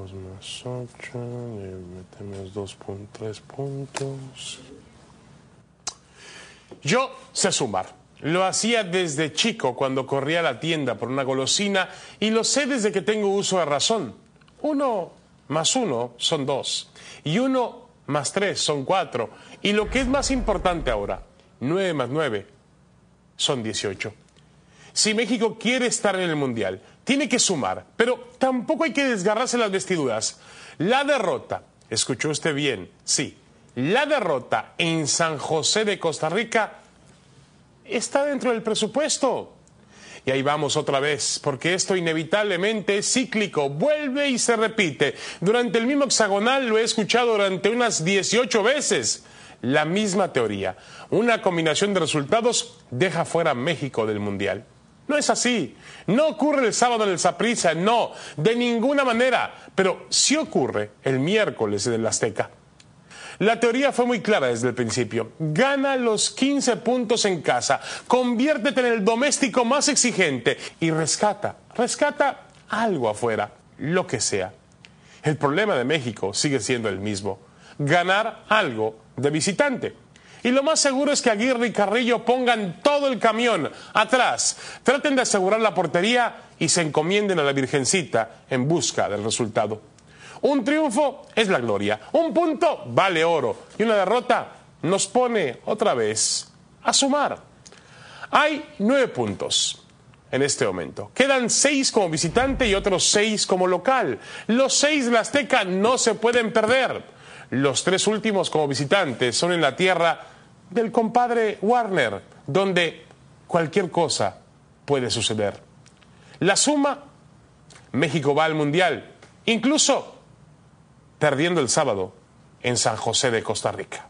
2 más 8, le metemos 2.3 puntos. Yo sé sumar. Lo hacía desde chico cuando corría a la tienda por una golosina y lo sé desde que tengo uso de razón. 1 más uno son 2. y 1 más tres son 4. y lo que es más importante ahora, 9 más nueve son 18. Si México quiere estar en el Mundial, tiene que sumar, pero tampoco hay que desgarrarse las vestiduras. La derrota, escuchó usted bien, sí, la derrota en San José de Costa Rica está dentro del presupuesto. Y ahí vamos otra vez, porque esto inevitablemente es cíclico, vuelve y se repite. Durante el mismo hexagonal lo he escuchado durante unas 18 veces. La misma teoría. Una combinación de resultados deja fuera a México del Mundial. No es así. No ocurre el sábado en el Saprissa, no, de ninguna manera. Pero sí ocurre el miércoles en el Azteca. La teoría fue muy clara desde el principio. Gana los 15 puntos en casa, conviértete en el doméstico más exigente y rescata, rescata algo afuera, lo que sea. El problema de México sigue siendo el mismo, ganar algo de visitante. Y lo más seguro es que Aguirre y Carrillo pongan todo el camión atrás, traten de asegurar la portería y se encomienden a la Virgencita en busca del resultado. Un triunfo es la gloria, un punto vale oro y una derrota nos pone otra vez a sumar. Hay nueve puntos en este momento. Quedan seis como visitante y otros seis como local. Los seis de la Azteca no se pueden perder. Los tres últimos como visitantes son en la tierra del compadre Warner, donde cualquier cosa puede suceder. La suma, México va al Mundial, incluso perdiendo el sábado en San José de Costa Rica.